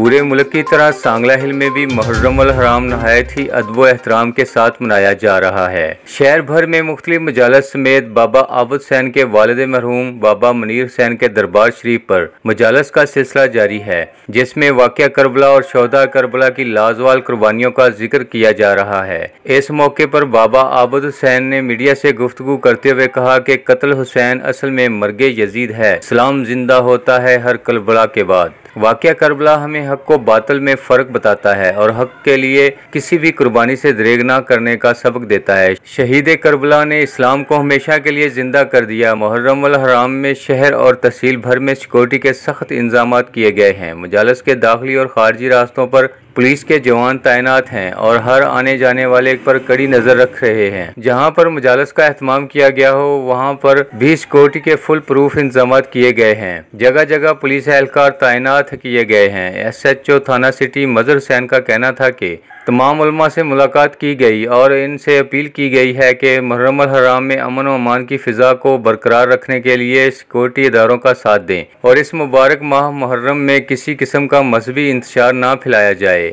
पूरे मुल्क की तरह सांगला हिल में भी मुहर्रम हराम नहायत ही अदब एहतराम के साथ मनाया जा रहा है शहर भर में मुख्तलि मजालस समेत बाबा आबुद हुसैन के वालद मरहूम बाबा मनीर हुसैन के दरबार शरीफ पर मजालस का सिलसिला जारी है जिसमें वाक़ करबला और शहदा करबला की लाजवाल कुर्बानियों का जिक्र किया जा रहा है इस मौके पर बाबा आबुद हुसैन ने मीडिया से गुफ्तगु करते हुए कहा कि कत्ल हुसैन असल में मरगे यजीद है सलाम जिंदा होता है हर करबला के बाद वाक्य करबला हमें हक को बातल में फ़र्क बताता है और हक के लिए किसी भी कुर्बानी से दरेग ना करने का सबक देता है शहीद करबला ने इस्लाम को हमेशा के लिए ज़िंदा कर दिया मुहर्रम हराम में शहर और तहसील भर में सिक्योरिटी के सख्त इंजाम किए गए हैं मजालस के दाखिली और खारजी रास्तों पर पुलिस के जवान तैनात हैं और हर आने जाने वाले पर कड़ी नजर रख रहे हैं जहां पर मुजालस का अहतमाम किया गया हो वहां पर भी सिक्योरिटी के फुल प्रूफ इंतजाम किए गए हैं जगह जगह पुलिस एहलकार तैनात किए गए हैं एस एच ओ थाना सिटी मजर हुसैन का कहना था कि तमाम उलमा से मुलाकात की गई और इनसे अपील की गई है कि मुहर्रम हराम में अमन व अमान की फ़िज़ा को बरकरार रखने के लिए सिक्योरिटी इदारों का साथ दें और इस मुबारक माह मुहर्रम में किसी किस्म का मजहबी इंतजार ना फैलाया जाए